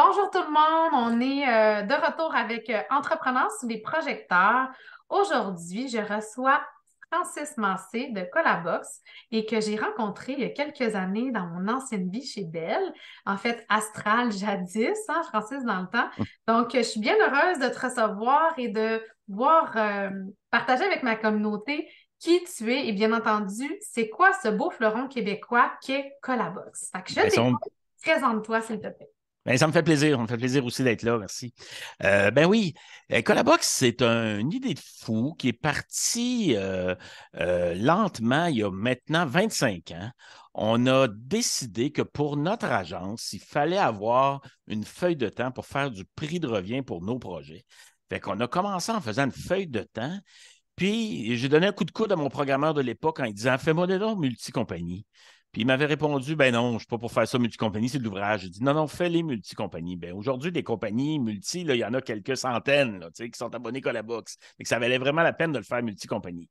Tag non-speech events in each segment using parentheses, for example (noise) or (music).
Bonjour tout le monde, on est euh, de retour avec euh, Entrepreneurs sous les projecteurs. Aujourd'hui, je reçois Francis Massé de Colabox et que j'ai rencontré il y a quelques années dans mon ancienne vie chez Belle, en fait Astral (laughs) jadis, hein, Francis dans le temps. Donc, je suis bien heureuse de te recevoir et de voir euh, partager avec ma communauté qui tu es et bien entendu, c'est quoi ce beau fleuron québécois qu'est Colabox. Fait que je ben, présente-toi s'il te plaît. Ben, ça me fait plaisir. Ça me fait plaisir aussi d'être là. Merci. Euh, ben oui, euh, Colabox, c'est une idée de fou qui est partie euh, lentement il y a maintenant 25 ans. On a décidé que pour notre agence, il fallait avoir une feuille de temps pour faire du prix de revient pour nos projets. Fait qu'on a commencé en faisant une feuille de temps. Puis, j'ai donné un coup de coude à mon programmeur de l'époque en disant Fais-moi des multi-compagnie. Puis il m'avait répondu Ben non, je ne suis pas pour faire ça multi-compagnie, c'est de l'ouvrage. J'ai dit Non, non, fais-les multi-compagnies. Ben, aujourd'hui, des compagnies multi, il y en a quelques centaines qui sont abonnés à la boxe. mais ça valait vraiment la peine de le faire multi-compagnie.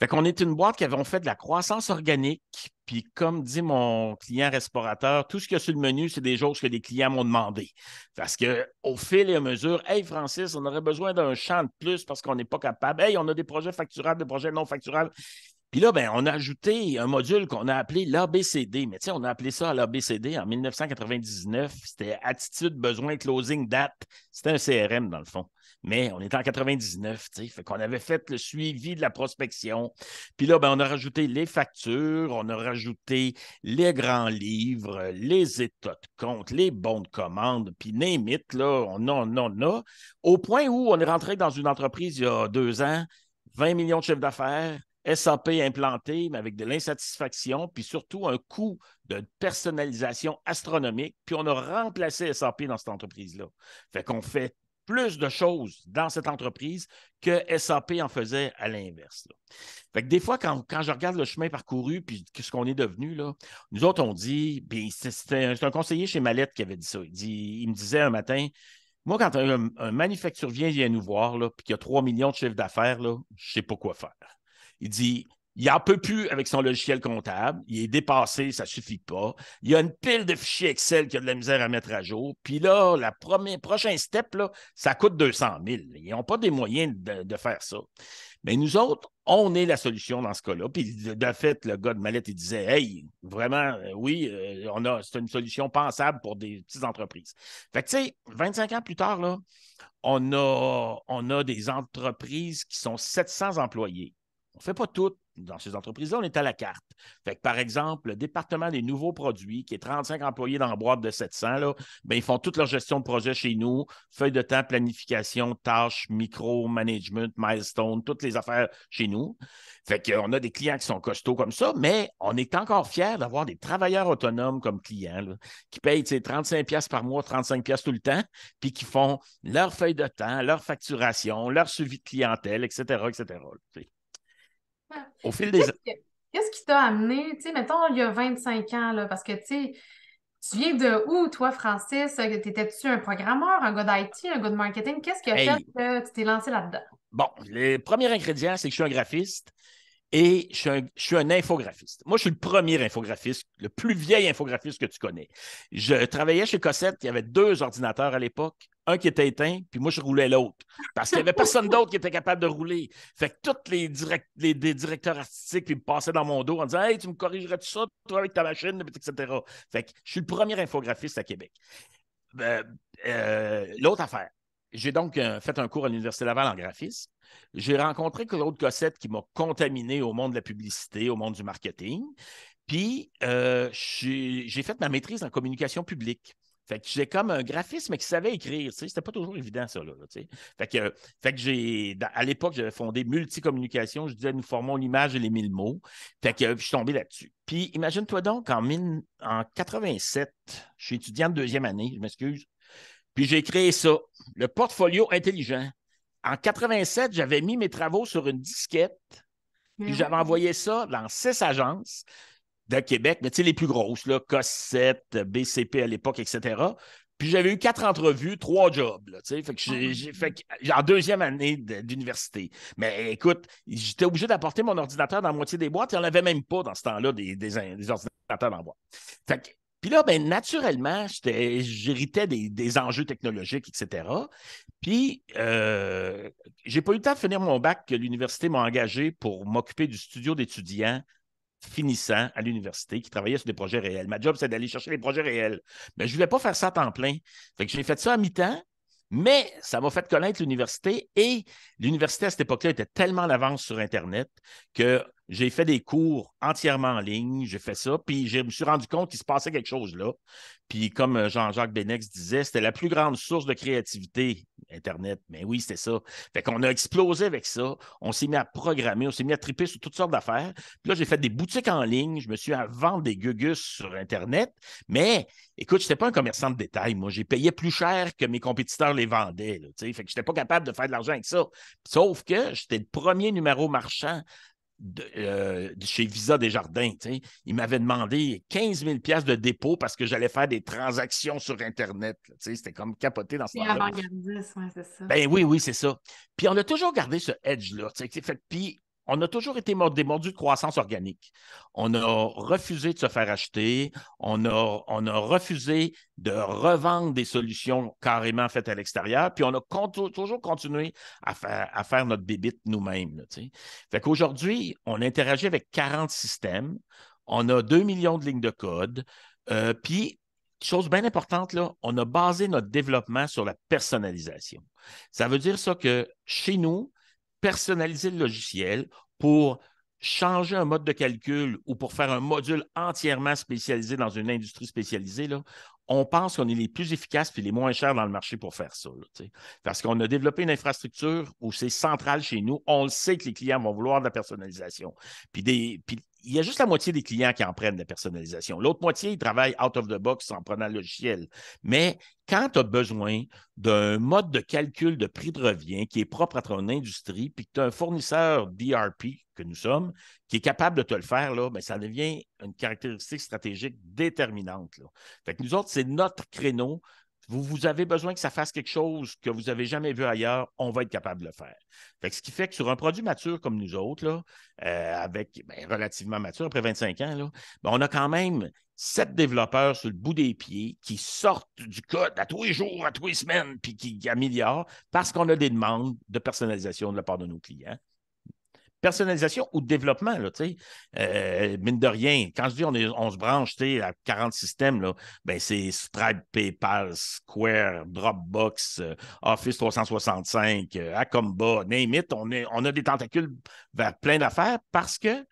Fait qu'on est une boîte qui avait fait de la croissance organique. Puis comme dit mon client respirateur, tout ce qu'il y a sur le menu, c'est des choses que les clients m'ont demandé. Parce qu'au fil et à mesure, Hey Francis, on aurait besoin d'un champ de plus parce qu'on n'est pas capable. Hey, on a des projets facturables, des projets non facturables. Puis là, ben, on a ajouté un module qu'on a appelé l'ABCD. Mais tiens, on a appelé ça l'ABCD en 1999. C'était Attitude, Besoin, Closing, Date. C'était un CRM, dans le fond. Mais on était en 99, tu sais. Fait qu'on avait fait le suivi de la prospection. Puis là, ben, on a rajouté les factures, on a rajouté les grands livres, les états de compte, les bons de commande, puis name là, on a, on a, a. Au point où on est rentré dans une entreprise il y a deux ans, 20 millions de chefs d'affaires, SAP implanté, mais avec de l'insatisfaction, puis surtout un coût de personnalisation astronomique, puis on a remplacé SAP dans cette entreprise-là. Fait qu'on fait plus de choses dans cette entreprise que SAP en faisait à l'inverse. Fait que des fois, quand, je regarde le chemin parcouru puis ce qu'on est devenu, là, nous autres, on dit, puis c'était un, conseiller chez Mallette qui avait dit ça. Il, me disait un matin, moi, quand un, manufacturier vient nous voir, là, puis qu'il y a 3 millions de chiffres d'affaires, je ne sais pas quoi faire. Il dit il n'en peut plus avec son logiciel comptable. Il est dépassé, ça ne suffit pas. Il y a une pile de fichiers Excel qui a de la misère à mettre à jour. Puis là, la première, prochain step, là, ça coûte 200 000. Ils n'ont pas des moyens de, faire ça. Mais nous autres, on est la solution dans ce cas-là. Puis de fait, le gars de Mallette, il disait Hey, vraiment, euh, oui, euh, on a, c'est une solution pensable pour des petites entreprises. Fait que, tu sais, 25 ans plus tard, là, on a, on a des entreprises qui sont 700 employés on ne fait pas tout dans ces entreprises-là, on est à la carte. Fait que, par exemple, le département des nouveaux produits, qui est 35 employés dans la boîte de 700, là, ben, ils font toute leur gestion de projet chez nous, feuille de temps, planification, tâches, micro, management, milestone, toutes les affaires chez nous. Fait qu'on a des clients qui sont costauds comme ça, mais on est encore fiers d'avoir des travailleurs autonomes comme clients qui qui payent 35$ par mois, 35$ tout le temps, puis qui font leur feuille de temps, leur facturation, leur suivi de clientèle, etc., etc. Au fil des Qu'est-ce qui t'a amené, tu sais, mettons, il y a 25 ans, parce que, tu sais, tu viens de où, toi, Francis? T'étais-tu un programmeur, un gars d'IT, un gars de marketing? Qu'est-ce qui a fait que tu t'es lancé là-dedans? Bon, le premier ingrédient, c'est que je suis un graphiste et je suis, un, infographiste. Moi, je suis le premier infographiste, le plus vieil infographiste que tu connais. Je travaillais chez Cossette, il y avait deux ordinateurs à l'époque, un qui était éteint, puis moi, je roulais l'autre. Parce qu'il n'y avait personne (laughs) d'autre qui était capable de rouler. Fait que tous les, directeurs artistiques, me passaient dans mon dos en disant Hey, tu me corrigerais tout ça, toi, avec ta machine, etc. Fait que je suis le premier infographiste à Québec. Euh, euh, l'autre affaire, j'ai donc euh, fait un cours à l'Université Laval en graphisme. J'ai rencontré Claude Cossette qui m'a contaminé au monde de la publicité, au monde du marketing. Puis, euh, j'ai fait ma maîtrise en communication publique. Fait que j'ai comme un graphisme qui savait écrire. C'était pas toujours évident, ça. Là, fait que, j'ai. À l'époque, j'avais fondé Communication. Je disais, nous formons l'image et les mille mots. Fait que je suis tombé là-dessus. Puis imagine-toi donc, en, 87, je suis étudiant de deuxième année, je m'excuse. Puis j'ai créé ça, le portfolio intelligent. En 87, j'avais mis mes travaux sur une disquette, puis j'avais envoyé ça dans six agences de Québec, mais tu sais, les plus grosses, là, Cossette, BCP à l'époque, etc. Puis j'avais eu quatre entrevues, trois jobs. fait ah. j'ai, fait en deuxième année d'université. Mais écoute, j'étais obligé d'apporter mon ordinateur dans la moitié des boîtes. Il n'y en avait même pas dans ce temps-là des, des ordinateurs dans la boîte. Fait que puis là, ben, naturellement, j'héritais des, enjeux technologiques, etc. Puis, euh, j'ai pas eu le temps de finir mon bac que l'université m'a engagé pour m'occuper du studio d'étudiants finissant à l'université qui travaillait sur des projets réels. Ma job, c'est d'aller chercher les projets réels. Mais ben, je voulais pas faire ça à temps plein. Fait que j'ai fait ça à mi-temps, mais ça m'a fait connaître l'université et l'université à cette époque-là était tellement en avance sur Internet que j'ai fait des cours entièrement en ligne, j'ai fait ça, puis je me suis rendu compte qu'il se passait quelque chose là. Puis comme euh, Jean-Jacques Benex disait, c'était la plus grande source de créativité, Internet. Mais ben oui, c'était ça. Fait qu'on a explosé avec ça. On s'est mis à programmer, on s'est mis à triper sur toutes sortes d'affaires. Puis là, j'ai fait des boutiques en ligne, je me suis à vendre des gugus sur Internet. Mais écoute, je n'étais pas un commerçant de détail. Moi, j'ai payé plus cher que mes compétiteurs les vendaient. fait que je n'étais pas capable de faire de l'argent avec ça. Sauf que j'étais le premier numéro marchand euh, de, chez Visa Desjardins. Il m'avait demandé 15 000 de dépôt parce que j'allais faire des transactions sur Internet. C'était comme capoté dans ce temps-là. ben oui, oui, c'est ça. Puis on a toujours gardé ce edge-là. Puis on a toujours été des de croissance organique. On a refusé de se faire acheter, on a, on a refusé de revendre des solutions carrément faites à l'extérieur, puis on a toujours continué à faire, notre bébite nous-mêmes. Fait qu'aujourd'hui, on interagit avec 40 systèmes, on a 2 millions de lignes de code, euh, puis chose bien importante, là, on a basé notre développement sur la personnalisation. Ça veut dire ça que chez nous, personnaliser le logiciel pour changer un mode de calcul ou pour faire un module entièrement spécialisé dans une industrie spécialisée, là, on pense qu'on est les plus efficaces et les moins chers dans le marché pour faire ça. parce qu'on a développé une infrastructure où c'est central chez nous. On le sait que les clients vont vouloir de la personnalisation. Puis, des, il y a juste la moitié des clients qui en prennent la personnalisation. L'autre moitié, ils travaillent out of the box en prenant le logiciel. Mais quand tu as besoin d'un mode de calcul de prix de revient qui est propre à ton industrie, puis que tu as un fournisseur d'ERP que nous sommes, qui est capable de te le faire, là, bien, ça devient une caractéristique stratégique déterminante. Fait nous autres, c'est notre créneau vous, avez besoin que ça fasse quelque chose que vous n'avez jamais vu ailleurs, on va être capable de le faire. ce qui fait que sur un produit mature comme nous autres, là, euh, avec ben, relativement mature, après 25 ans, ben, on a quand même sept développeurs sur le bout des pieds qui sortent du code à tous les jours, à tous les semaines, puis qui améliorent parce qu'on a des demandes de personnalisation de la part de nos clients personnalisation ou développement, là, euh, mine de rien, quand je dis on, est, on se branche à 40 systèmes, là, ben c'est Stripe, PayPal, Square, Dropbox, euh, Office 365, euh, Acomba, name on, est, on a des tentacules vers plein d'affaires parce que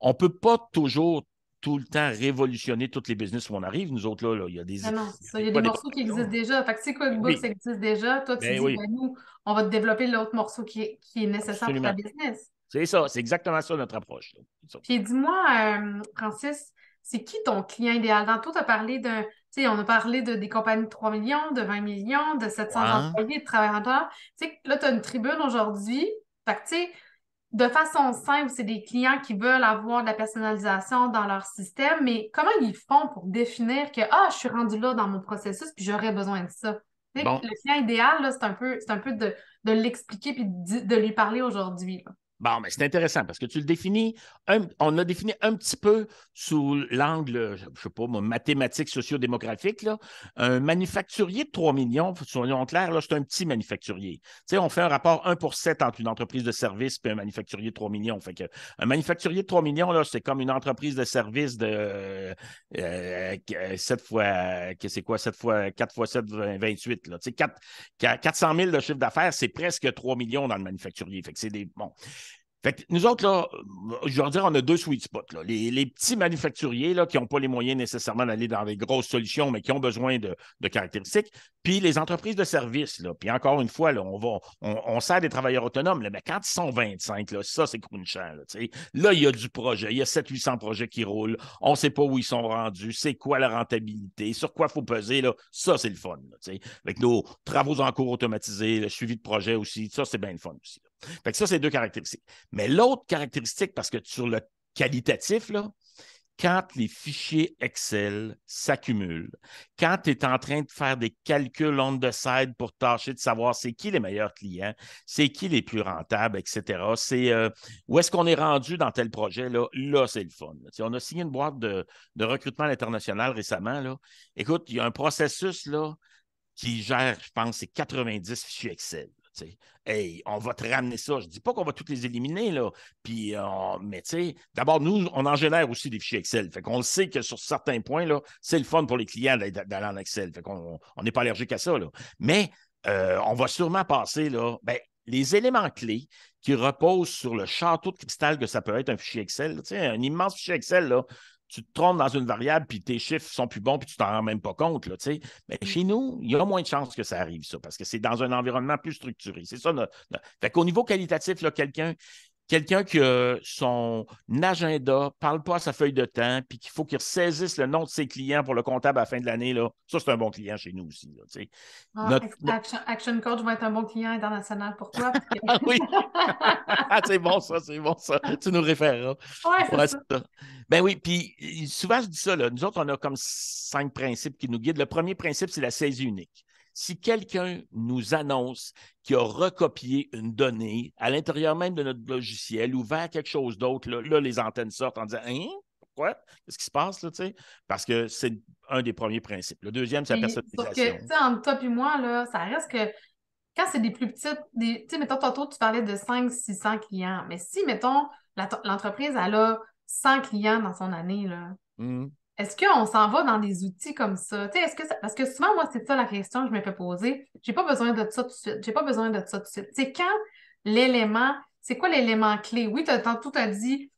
on ne peut pas toujours tout le temps révolutionner toutes les business où on arrive. Nous autres, là, il y a des. Ah non, il y a des, morceaux qui existent déjà. Fait tu sais existe déjà. Toi, tu ben dis, ben, nous, on va développer l'autre morceau qui est, nécessaire pour ta business. C'est ça, c'est exactement ça notre approche. Puis dis-moi, euh, Francis, c'est qui ton client idéal? Dans tout, tu as parlé de, tu sais, on a parlé de, des compagnies de 3 millions, de 20 millions, de 700 employés, de travailleurs Tu sais, là, tu as une tribune aujourd'hui. Fait que, tu sais, de façon simple, c'est des clients qui veulent avoir de la personnalisation dans leur système, mais comment ils font pour définir que ah, je suis rendu là dans mon processus puis j'aurais besoin de ça? Le client idéal, c'est un peu, un peu de, l'expliquer puis de, de, lui parler aujourd'hui. Bon, mais c'est intéressant parce que tu le définis, on a défini un petit peu sous l'angle, je ne sais pas, mathématique, sociodémographique. Là. Un manufacturier de 3 millions, soyons clairs, là, c'est un petit manufacturier. Tu sais, on fait un rapport 1 pour 7 entre une entreprise de service et un manufacturier de 3 millions. Fait que un manufacturier de 3 millions, là, c'est comme une entreprise de service de euh, 7 euh, fois, c'est quoi, 7 fois, 4 fois 7, 28. Là. Tu sais, 400 000 de chiffre d'affaires, c'est presque 3 millions dans le manufacturier. Fait que c'est des. Fait nous autres, là, je veux dire, on a deux sweet spots. Là. Les, petits manufacturiers là, qui n'ont pas les moyens nécessairement d'aller dans des grosses solutions, mais qui ont besoin de, caractéristiques. Puis les entreprises de services. Là. Puis encore une fois, là, on, va, on, sert des travailleurs autonomes, mais quand ils sont 25, là, ça, c'est crunchant. Là, là, il y a du projet. Il y a 700-800 projets qui roulent. On ne sait pas où ils sont rendus. C'est quoi la rentabilité? Sur quoi il faut peser? Là. Ça, c'est le fun. Là, Avec nos travaux en cours automatisés, le suivi de projet aussi, ça, c'est bien le fun aussi ça, c'est deux caractéristiques. Mais l'autre caractéristique, parce que sur le qualitatif, quand les fichiers Excel s'accumulent, quand tu es en train de faire des calculs on the side pour tâcher de savoir c'est qui les meilleurs clients, c'est qui les plus rentables, etc. C'est euh, où est-ce qu'on est rendu dans tel projet, là, c'est le fun. on a signé une boîte de, de recrutement international récemment. Là. Écoute, il y a un processus là, qui gère, je pense, c'est 90 fichiers Excel on va te ramener ça. Je ne dis pas qu'on va toutes les éliminer, là. Puis, euh, mais d'abord, nous, on en génère aussi des fichiers Excel. Fait qu'on le sait que sur certains points, là, c'est le fun pour les clients d'aller en Excel. On n'est pas allergique à ça, là. Mais euh, on va sûrement passer, là, ben, les éléments clés qui reposent sur le château de cristal que ça peut être un fichier Excel. Tu un immense fichier Excel, là, tu te trompes dans une variable, puis tes chiffres sont plus bons, puis tu t'en rends même pas compte. Là, Mais chez nous, il y a moins de chances que ça arrive, ça, parce que c'est dans un environnement plus structuré. C'est ça. Fait niveau qualitatif, quelqu'un quelqu'un qui son agenda, parle pas à sa feuille de temps, puis qu'il faut qu'il saisisse le nom de ses clients pour le comptable à la fin de l'année, là, ça, c'est un bon client chez nous aussi. Ah, action, Coach va être un bon client international pour toi. (laughs) Ah oui! (laughs) Ah, c'est bon ça, c'est bon ça. Tu nous référeras. Ben oui, puis souvent, je dis ça, là, nous autres, on a comme cinq principes qui nous guident. Le premier principe, c'est la saisie unique. Si quelqu'un nous annonce qu'il a recopié une donnée à l'intérieur même de notre logiciel ou vers quelque chose d'autre, là, les antennes sortent en disant Hein? Pourquoi? Qu'est-ce qui se passe là, tu sais? Parce que c'est un des premiers principes. Le deuxième, c'est la personnalisation. Parce que, entre toi et moi, là, ça reste que quand c'est des plus petites, tu sais, mettons, tantôt, tu parlais de 500 600 clients, mais si, mettons, l'entreprise, elle a 100 clients dans son année, là, mmh. Est-ce qu'on s'en va dans des outils comme ça? est que Parce que souvent, moi, c'est ça la question que je me fais poser. J'ai pas besoin de ça tout de suite. J'ai pas besoin de ça tout de suite. C'est quand l'élément, c'est quoi l'élément clé? Oui, tu as dit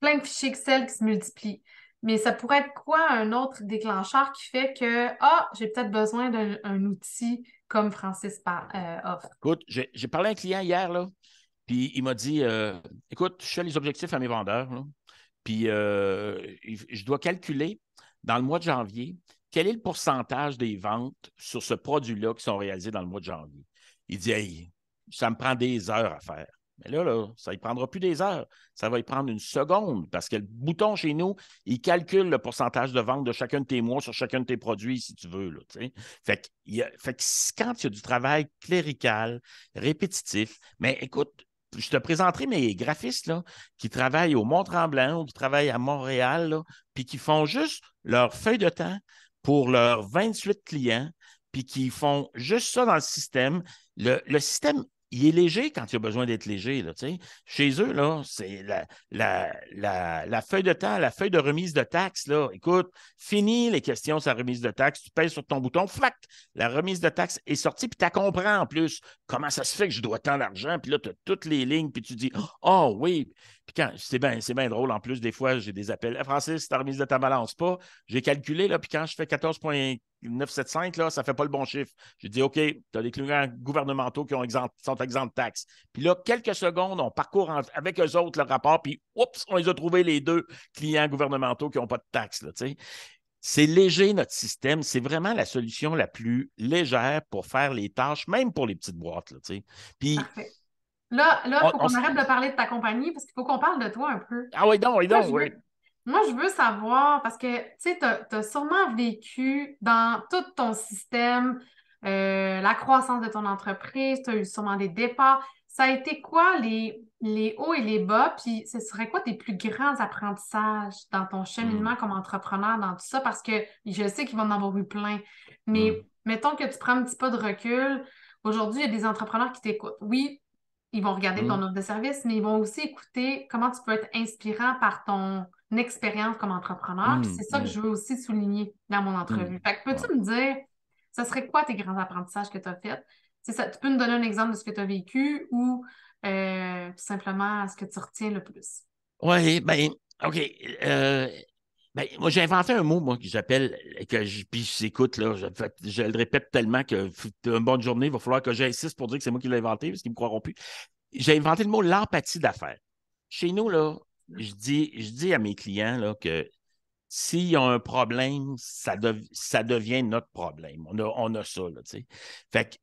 plein de fichiers Excel qui se multiplient. Mais ça pourrait être quoi un autre déclencheur qui fait que Ah, j'ai peut-être besoin d'un outil comme Francis par, euh, offre? Écoute, j'ai parlé à un client hier, là, puis il m'a dit euh, Écoute, je fais les objectifs à mes vendeurs, puis euh, je dois calculer dans le mois de janvier, quel est le pourcentage des ventes sur ce produit-là qui sont réalisées dans le mois de janvier? Il dit, ça me prend des heures à faire. Mais là, là ça ne prendra plus des heures. Ça va y prendre une seconde parce que le bouton chez nous, il calcule le pourcentage de vente de chacun de tes mois sur chacun de tes produits, si tu veux. Là, fait, que, quand il y a du travail clérical, répétitif, mais écoute, je te présenterai mes graphistes qui travaillent au Mont-Tremblant ou qui travaillent à Montréal, puis qui font juste leur feuille de temps pour leurs 28 clients, puis qui font juste ça dans le système. Le, système, il est léger quand il a besoin d'être léger. Chez eux, là, c'est la, feuille de temps, la feuille de remise de taxes. Là. Écoute, fini les questions sur la remise de taxes. Tu pèses sur ton bouton, flac, la remise de taxes est sortie, puis tu comprends en plus comment ça se fait que je dois tant d'argent. Puis là, tu as toutes les lignes, puis tu dis, oh oui, quand, c'est bien c'est bien drôle. En plus, des fois, j'ai des appels. «Eh, Francis, t'as remise de ta balance pas. J'ai calculé, là, puis quand je fais 14,975, là, ça ne fait pas le bon chiffre. J'ai dit, OK, tu as des clients gouvernementaux qui ont sont exempts de taxes. Puis là, quelques secondes, on parcourt avec eux autres le rapport, puis oups, on les a trouvés les deux clients gouvernementaux qui n'ont pas de taxes. Là, c'est léger notre système. C'est vraiment la solution la plus légère pour faire les tâches, même pour les petites boîtes. Là, puis Là, il faut qu'on arrête de parler de ta compagnie parce qu'il faut qu'on parle de toi un peu. Ah oui, donc, oui, Moi, je veux savoir, parce que tu sais, tu as, sûrement vécu dans tout ton système euh, la croissance de ton entreprise, tu as eu sûrement des départs. Ça a été quoi les, les hauts et les bas? Puis ce serait quoi tes plus grands apprentissages dans ton cheminement hmm. comme entrepreneur, dans tout ça? Parce que je sais qu'il va en avoir eu plein. Mais hmm. mettons que tu prends un petit peu de recul. Aujourd'hui, il y a des entrepreneurs qui t'écoutent. Oui, ils vont regarder ton mm. offre de service, mais ils vont aussi écouter comment tu peux être inspirant par ton expérience comme entrepreneur. Mm, c'est ça que mm. je veux aussi souligner dans mon entrevue. peux-tu me dire, ce serait quoi tes grands apprentissages que tu as faits? Tu peux nous donner un exemple de ce que tu as vécu ou euh, tout simplement ce que tu retiens le plus? Oui, bien, OK. Euh, ben, moi, j'ai inventé un mot, moi, que j'appelle, que je, s'écoute, j'écoute, là, je, le répète tellement que une bonne journée, il va falloir que j'insiste pour dire que c'est moi qui l'ai inventé, parce qu'ils ne me croiront plus. J'ai inventé le mot l'empathie d'affaires. Chez nous, là, je dis, je dis à mes clients là, que s'ils ont un problème, ça, devient notre problème. On a, ça, là, tu sais. Fait que,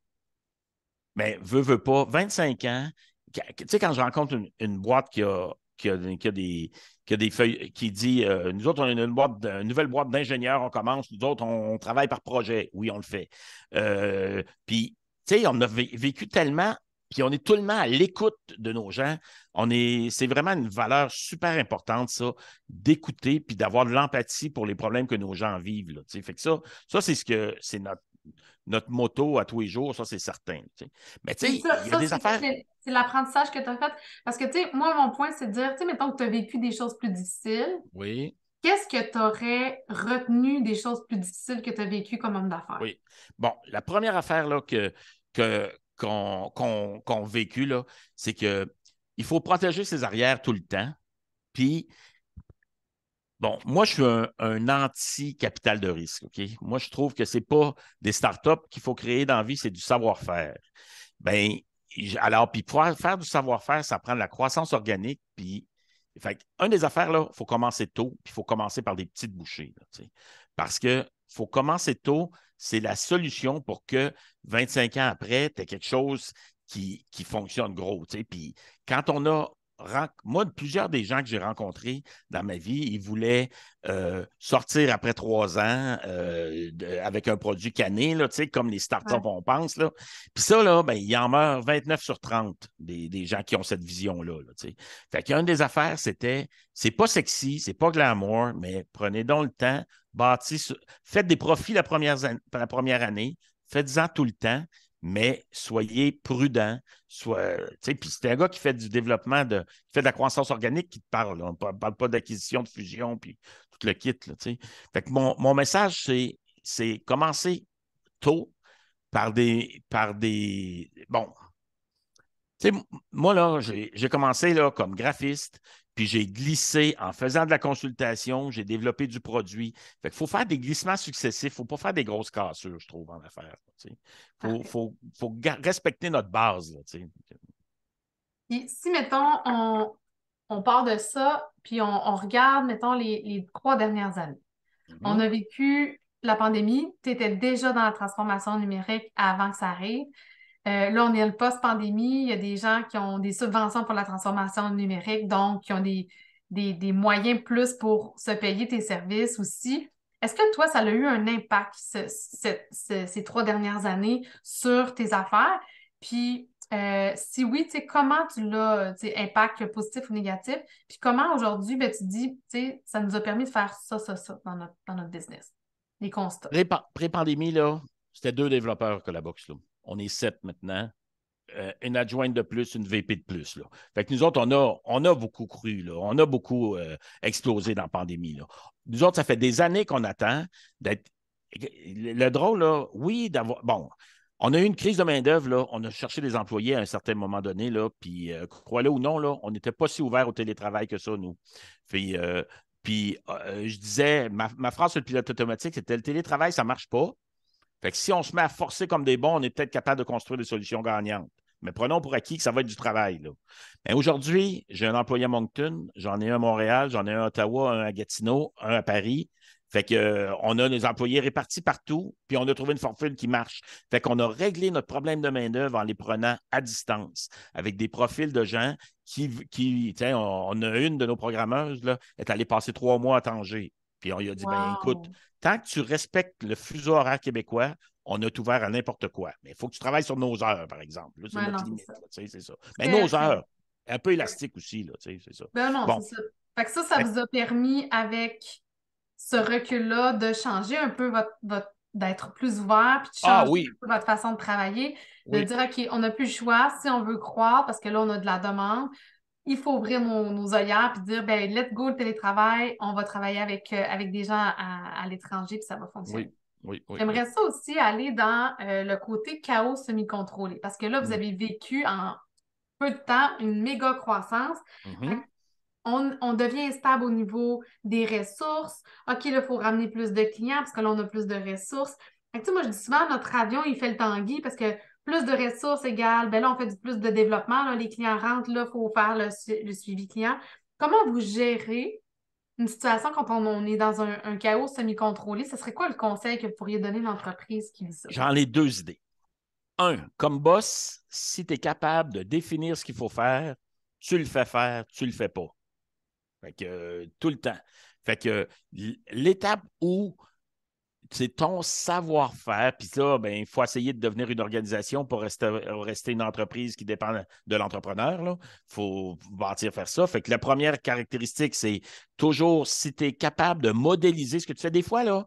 mais ben, veux, veux pas, 25 ans, tu sais, quand je rencontre une boîte qui a qui des, des feuilles, qui dit euh, Nous autres, on a une, boîte, une nouvelle boîte d'ingénieurs, on commence, nous autres, on, travaille par projet. Oui, on le fait. Euh, puis, tu sais, on a vécu tellement, puis on est tout le temps à l'écoute de nos gens. On est, c'est vraiment une valeur super importante, ça, d'écouter puis d'avoir de l'empathie pour les problèmes que nos gens vivent. sais fait que ça, ça, c'est ce que c'est notre, notre moto à tous les jours, ça, c'est certain. Mais tu sais, il y a des affaires c'est l'apprentissage que tu as fait. Parce que, tu sais, moi, mon point, c'est de dire, tu sais, mettons que tu as vécu des choses plus difficiles. Oui. Qu'est-ce que tu aurais retenu des choses plus difficiles que tu as vécues comme homme d'affaires? Oui. Bon, la première affaire là, que, que, qu'on, qu'on, qu'on vécu, là, c'est que il faut protéger ses arrières tout le temps. Puis, bon, moi, je suis un, anti-capital de risque. OK? Moi, je trouve que ce n'est pas des startups qu'il faut créer dans la vie, c'est du savoir-faire. Bien, alors, puis pour faire du savoir-faire, ça prend de la croissance organique. Puis, fait un des affaires, là, il faut commencer tôt, puis il faut commencer par des petites bouchées. parce que faut commencer tôt, c'est la solution pour que 25 ans après, tu aies quelque chose qui, qui fonctionne gros. Puis, quand on a moi, plusieurs des gens que j'ai rencontrés dans ma vie, ils voulaient euh, sortir après trois ans euh, avec un produit canné, comme les startups, on pense. Là. Puis ça, là, ben, il en meurt 29 sur 30 des, gens qui ont cette vision-là. fait qu'une des affaires, c'était c'est pas sexy, c'est pas glamour, mais prenez donc le temps, bâtissez, faites des profits la première, la première année, faites-en tout le temps mais soyez prudents. Euh, puis c'est un gars qui fait du développement, de, qui fait de la croissance organique qui te parle. On ne parle pas d'acquisition, de fusion, puis tout le kit. mon, message, c'est, commencer tôt par des. Par des bon. moi, là, j'ai, commencé là, comme graphiste. Puis j'ai glissé en faisant de la consultation, j'ai développé du produit. Fait qu'il faut faire des glissements successifs, il ne faut pas faire des grosses cassures, je trouve, en affaires. Il faut, respecter notre base. si, mettons, on, part de ça, puis on, regarde, mettons, les, trois dernières années. Mm-hmm. On a vécu la pandémie, tu étais déjà dans la transformation numérique avant que ça arrive. Euh, là, on est le post-pandémie. Il y a des gens qui ont des subventions pour la transformation numérique, donc qui ont des, des, moyens plus pour se payer tes services aussi. Est-ce que toi, ça a eu un impact ces trois dernières années sur tes affaires? Puis, euh, si oui, comment tu l'as, impact positif ou négatif? Puis, comment aujourd'hui, ben, tu dis, ça nous a permis de faire ça, ça, ça dans notre, business? Les constats. Pré-pandémie, là, c'était deux développeurs que la boxe. Là on est sept maintenant. Euh, une adjointe de plus, une VP de plus. Là. Fait que nous autres, on a, on a beaucoup cru, là. on a beaucoup euh, explosé dans la pandémie. Là. Nous autres, ça fait des années qu'on attend d'être. Le drôle, là, oui, d'avoir. Bon, on a eu une crise de main-d'œuvre, on a cherché des employés à un certain moment donné, là, puis euh, croyez-le ou non, là, on n'était pas si ouvert au télétravail que ça, nous. Puis, puis je disais, ma, ma phrase sur le pilote automatique, c'était le télétravail, ça ne marche pas si on se met à forcer comme des bons, on est peut-être capable de construire des solutions gagnantes. Mais prenons pour acquis que ça va être du travail. Mais aujourd'hui, j'ai un employé à Moncton, j'en ai un à Montréal, j'en ai un à Ottawa, un à Gatineau, un à Paris. Fait que, euh, on a nos employés répartis partout, puis on a trouvé une formule qui marche. Fait qu'on a réglé notre problème de main-d'œuvre en les prenant à distance, avec des profils de gens qui, on, a une de nos programmeuses, est allée passer trois mois à Tanger. Puis on lui a dit, bien, écoute, tant que tu respectes le fuseau horaire québécois, on est ouvert à n'importe quoi. Mais il faut que tu travailles sur nos heures, par exemple. c'est notre limite, c'est ça. Mais nos heures, un peu élastique aussi, là, c'est ça. Ben non, c'est ça. Fait ça, ça ben vous a permis, avec ce recul-là, de changer un peu votre, d'être plus ouvert, puis de ah changer votre façon de travailler, de dire, OK, on n'a plus le choix si on veut croire, parce que là, on a de la demande, il faut ouvrir nos, nos puis dire, ben, let's go le télétravail, on va travailler avec, euh, avec des gens à, l'étranger puis ça va fonctionner. J'aimerais ça aussi aller dans euh, le côté chaos semi-contrôlé, parce que là, vous mm. avez vécu en peu de temps une méga croissance. Mm-hmm. On, devient stable au niveau des ressources. OK, là, il faut ramener plus de clients parce que là, on a plus de ressources. Fait moi, je dis souvent, notre avion, il fait le tanguy parce que plus de ressources égales, ben là, on fait du plus de développement, les clients rentrent, là, il faut faire le, suivi client. Comment vous gérez une situation quand on, est dans un, chaos semi-contrôlé? Ce serait quoi le conseil que vous pourriez donner à l'entreprise qui vit ça? J'en ai deux idées. Un, comme boss, si tu es capable de définir ce qu'il faut faire, tu le fais faire, tu le fais pas. Fait que euh, tout le temps. Fait que l'étape où c'est ton savoir-faire. Puis là, il ben, faut essayer de devenir une organisation pour rester, rester une entreprise qui dépend de l'entrepreneur. Il faut bâtir, faire ça. Fait que la première caractéristique, c'est toujours si tu es capable de modéliser ce que tu fais. Des fois, là,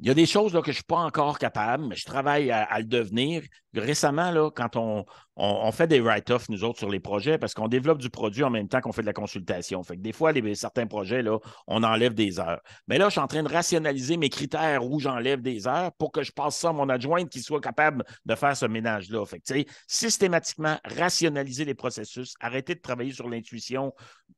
il y a des choses là, que je ne suis pas encore capable, mais je travaille à, le devenir. Récemment, là, quand on, on, fait des write-offs, nous autres, sur les projets, parce qu'on développe du produit en même temps qu'on fait de la consultation. Fait que des fois, les, certains projets, là, on enlève des heures. Mais là, je suis en train de rationaliser mes critères où j'enlève des heures pour que je passe ça à mon adjointe qui soit capable de faire ce ménage-là. Fait systématiquement, rationaliser les processus, arrêter de travailler sur l'intuition.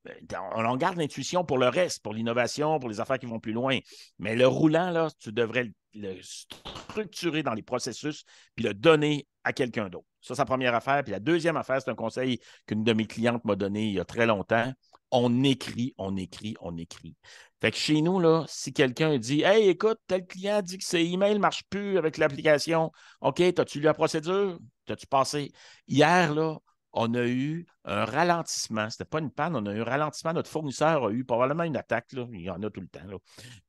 Ben, on en garde l'intuition pour le reste, pour l'innovation, pour les affaires qui vont plus loin. Mais le roulant, là, tu devrais devrait le, structurer dans les processus puis le donner à quelqu'un d'autre. Ça, c'est la première affaire. Puis la deuxième affaire, c'est un conseil qu'une de mes clientes m'a donné il y a très longtemps. On écrit, on écrit, on écrit. Fait que chez nous, là, si quelqu'un dit Hey, écoute, tel client dit que ses emails ne marchent plus avec l'application, OK, as-tu lu la procédure? As-tu passé? Hier, là, on a eu un ralentissement. Ce n'était pas une panne, on a eu un ralentissement. Notre fournisseur a eu probablement une attaque. Il y en a tout le temps.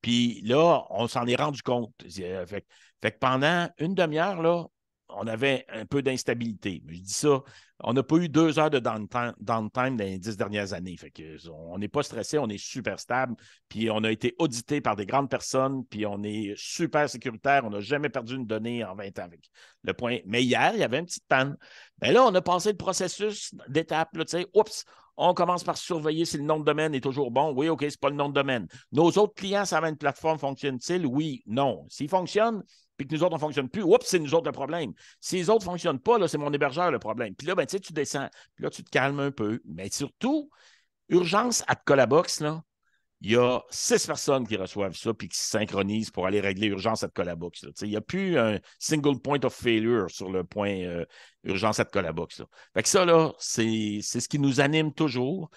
Puis là, on s'en est rendu compte. Euh, fait, que pendant une demi-heure, là, on avait un peu d'instabilité. Je dis ça, on n'a pas eu deux heures de downtime, dans les dix dernières années. Fait que on n'est pas stressé, on est super stable, puis on a été audité par des grandes personnes, puis on est super sécuritaire, on n'a jamais perdu une donnée en 20 ans. Avec le point. Mais hier, il y avait une petite panne. Mais ben là, on a passé le processus d'étape, tu sais, oups, on commence par surveiller si le nom de domaine est toujours bon. Oui, OK, c'est pas le nom de domaine. Nos autres clients ça la une plateforme fonctionne-t-il? Oui, non. S'il fonctionne, puis que nous autres, on ne fonctionne plus, oups, c'est nous autres le problème. Si les autres ne fonctionnent pas, là, c'est mon hébergeur le problème. Puis là, ben, tu descends. Puis là, tu te calmes un peu. Mais surtout, urgence à Colabox, là, il y a six personnes qui reçoivent ça puis qui se synchronisent pour aller régler urgence à Colabox. Il n'y a plus un single point of failure sur le point euh, urgence à Colabox. Fait que ça, là, c'est, c'est ce qui nous anime toujours.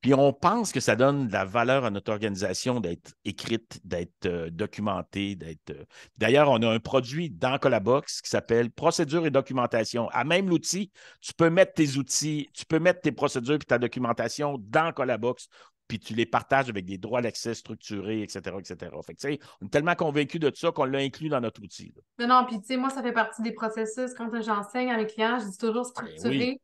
Puis on pense que ça donne de la valeur à notre organisation d'être écrite, d'être euh, documentée, d'être. Euh. D'ailleurs, on a un produit dans Colabox qui s'appelle procédure et documentation. À même l'outil, tu peux mettre tes outils, tu peux mettre tes procédures et ta documentation dans Colabox, puis tu les partages avec des droits d'accès structurés, etc., etc. Fait que, on est tellement convaincus de ça qu'on l'a inclus dans notre outil. Non, non, puis tu sais, moi, ça fait partie des processus. Quand j'enseigne à mes clients, je dis toujours ben structuré.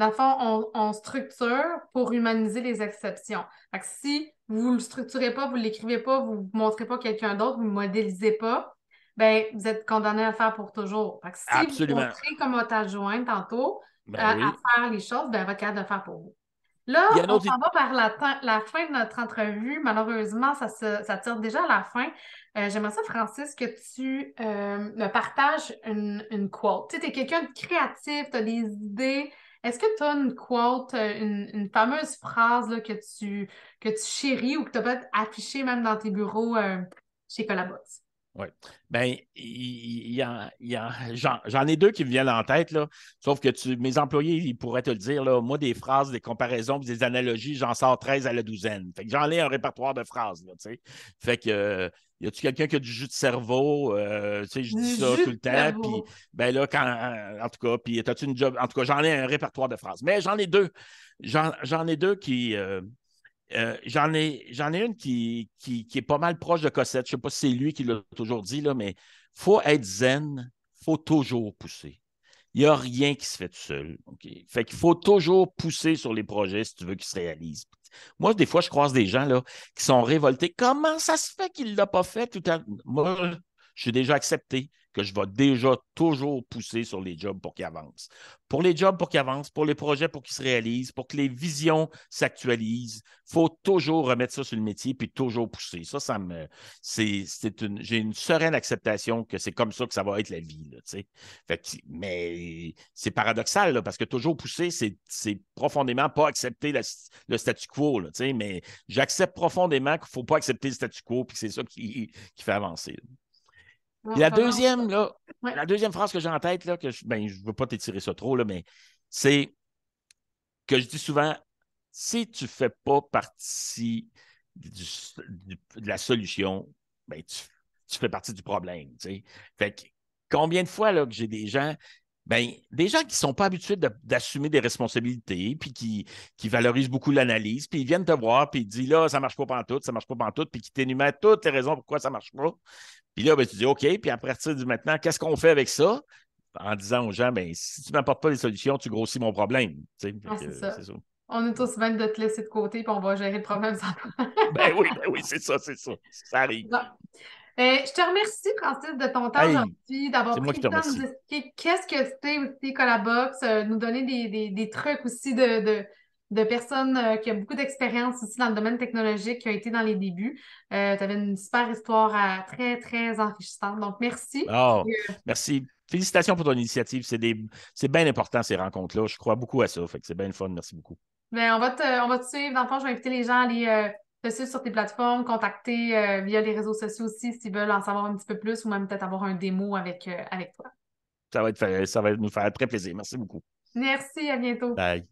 Dans le fond, on, structure pour humaniser les exceptions. si vous ne le structurez pas, vous ne l'écrivez pas, vous ne montrez pas quelqu'un d'autre, vous ne modélisez pas, ben, vous êtes condamné à le faire pour toujours. Fait si vous montrez comme otage joint tantôt ben euh, à, faire les choses, ben, votre capable de faire pour vous. Là, on s'en va par la, fin de notre entrevue. Malheureusement, ça, ça tire déjà à la fin. Euh, j'aimerais ça, Francis, que tu euh, me partages une, une quote. Tu es quelqu'un de créatif, tu as des idées, est-ce que tu as une quote, euh, une, une fameuse phrase que, tu, que tu chéris ou que tu as peut-être affichée même dans tes bureaux euh, chez Collabots? Oui. Ben, j'en ai deux qui me viennent en tête, là. sauf que tu, mes employés, ils pourraient te le dire. Là, moi, des phrases, des comparaisons, des analogies, j'en sors 13 à la douzaine. Fait que j'en ai un répertoire de phrases. fait que, y a-tu quelqu'un qui a du jus de cerveau? Euh, sais, je dis ça tout le temps. Puis, ben là, en tout cas, puis, as-tu une job? En tout cas, j'en ai un répertoire de phrases. Mais j'en ai deux. J'en ai deux qui. Euh, euh, j'en ai, j'en ai une qui, qui, est pas mal proche de Cossette. Je ne sais pas si c'est lui qui l'a toujours dit, là, mais faut être zen, faut toujours pousser. Il n'y a rien qui se fait tout seul. Il Fait qu'il faut toujours pousser sur les projets si tu veux qu'ils se réalisent. Moi, des fois, je croise des gens là, qui sont révoltés. Comment ça se fait qu'il ne l'a pas fait tout à Moi, je suis déjà accepté que je vais déjà toujours pousser sur les jobs pour qu'ils avancent. Pour les jobs pour qu'ils avancent, pour les projets pour qu'ils se réalisent, pour que les visions s'actualisent, il faut toujours remettre ça sur le métier puis toujours pousser. Ça, ça me. C'est, une, j'ai une sereine acceptation que c'est comme ça que ça va être la vie. mais c'est paradoxal parce que toujours pousser, c'est, profondément pas accepter le statu quo. mais j'accepte profondément qu'il ne faut pas accepter le statu quo puis c'est ça qui, qui fait avancer la deuxième, là, la deuxième phrase que j'ai en tête, là, que je ne ben, veux pas t'étirer ça trop, là, mais c'est que je dis souvent si tu ne fais pas partie de la solution, ben, tu, fais partie du problème. Fait combien de fois là, que j'ai des gens ben, des gens qui ne sont pas habitués d'assumer des responsabilités, puis qui, qui valorisent beaucoup l'analyse, puis ils viennent te voir, puis ils disent là, ça ne marche pas tout ça ne marche pas tout puis qui t'énumèrent toutes les raisons pourquoi ça ne marche pas. Puis là, ben, tu dis OK, puis à partir de maintenant, qu'est-ce qu'on fait avec ça? En disant aux gens, ben, si tu n'apportes pas des solutions, tu grossis mon problème. Ah, c'est ça. On est tous même de te laisser de côté, puis on va gérer le problème sans toi. ben oui, ben oui, c'est ça, c'est ça. Ça arrive. (laughs) Euh, je te remercie, Francis, de ton temps aujourd'hui, d'avoir pris le temps de nous expliquer qu'est-ce que c'était aussi Colabox, euh, nous donner des, trucs aussi de, de, personnes euh, qui ont beaucoup d'expérience aussi dans le domaine technologique, qui ont été dans les débuts. tu avais une super histoire très, très enrichissante. Donc, merci. Ah, merci. Félicitations pour ton initiative. C'est bien important, ces rencontres-là. Je crois beaucoup à ça. Fait que c'est bien le fun. Merci beaucoup. Bien, on, va te, on va te suivre. Dans le fond, je vais inviter les gens à aller sur tes plateformes, contacter euh, via les réseaux sociaux aussi s'ils veulent en savoir un petit peu plus ou même peut-être avoir un démo avec, euh, avec toi. Ça va, ça va nous faire très plaisir. Merci beaucoup. Merci, à bientôt. Bye.